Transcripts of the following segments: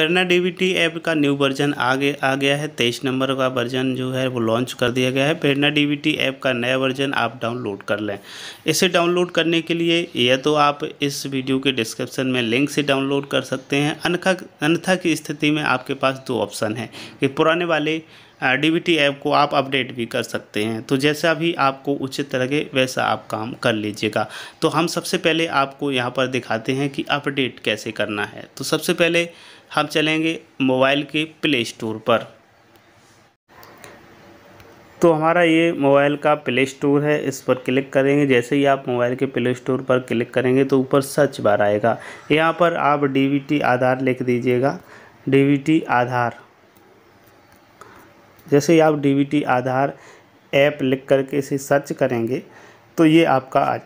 प्रेरणा DBT app का new version आ गया आ गया है तेईस नंबर का वर्जन जो है वो लॉन्च कर दिया गया है प्रेरणा डीबीटी ऐप का नया वर्जन आप डाउनलोड कर लें इसे डाउनलोड करने के लिए या तो आप इस वीडियो के डिस्क्रिप्शन में लिंक से डाउनलोड कर सकते हैं अनखा अनथा की स्थिति में आपके पास दो ऑप्शन है कि पुराने वाले डी ऐप को आप अपडेट भी कर सकते हैं तो जैसा भी आपको उचित लगे वैसा आप काम कर लीजिएगा तो हम सबसे पहले आपको यहाँ पर दिखाते हैं कि अपडेट कैसे करना है तो सबसे पहले हम चलेंगे मोबाइल के प्ले स्टोर पर तो हमारा ये मोबाइल का प्ले स्टोर है इस पर क्लिक करेंगे जैसे ही आप मोबाइल के प्ले स्टोर पर क्लिक करेंगे तो ऊपर सर्च बार आएगा यहाँ पर आप डी आधार लिख दीजिएगा डी आधार जैसे ही आप डी आधार ऐप लिख करके इसे सर्च करेंगे तो ये आपका आ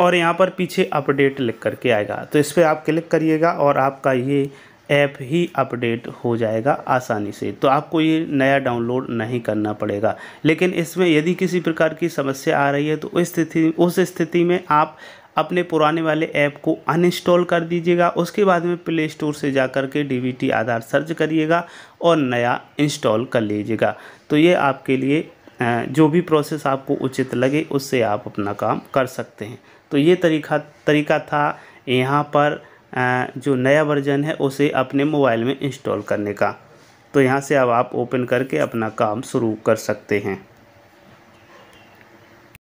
और यहाँ पर पीछे अपडेट लिख करके आएगा तो इस पर आप क्लिक करिएगा और आपका ये ऐप ही अपडेट हो जाएगा आसानी से तो आपको ये नया डाउनलोड नहीं करना पड़ेगा लेकिन इसमें यदि किसी प्रकार की समस्या आ रही है तो उस स्थिति उस स्थिति में आप अपने पुराने वाले ऐप को अनइंस्टॉल कर दीजिएगा उसके बाद में प्ले स्टोर से जा कर के डी आधार सर्च करिएगा और नया इंस्टॉल कर लीजिएगा तो ये आपके लिए जो भी प्रोसेस आपको उचित लगे उससे आप अपना काम कर सकते हैं तो ये तरीका तरीका था यहाँ पर जो नया वर्जन है उसे अपने मोबाइल में इंस्टॉल करने का तो यहाँ से अब आप ओपन करके अपना काम शुरू कर सकते हैं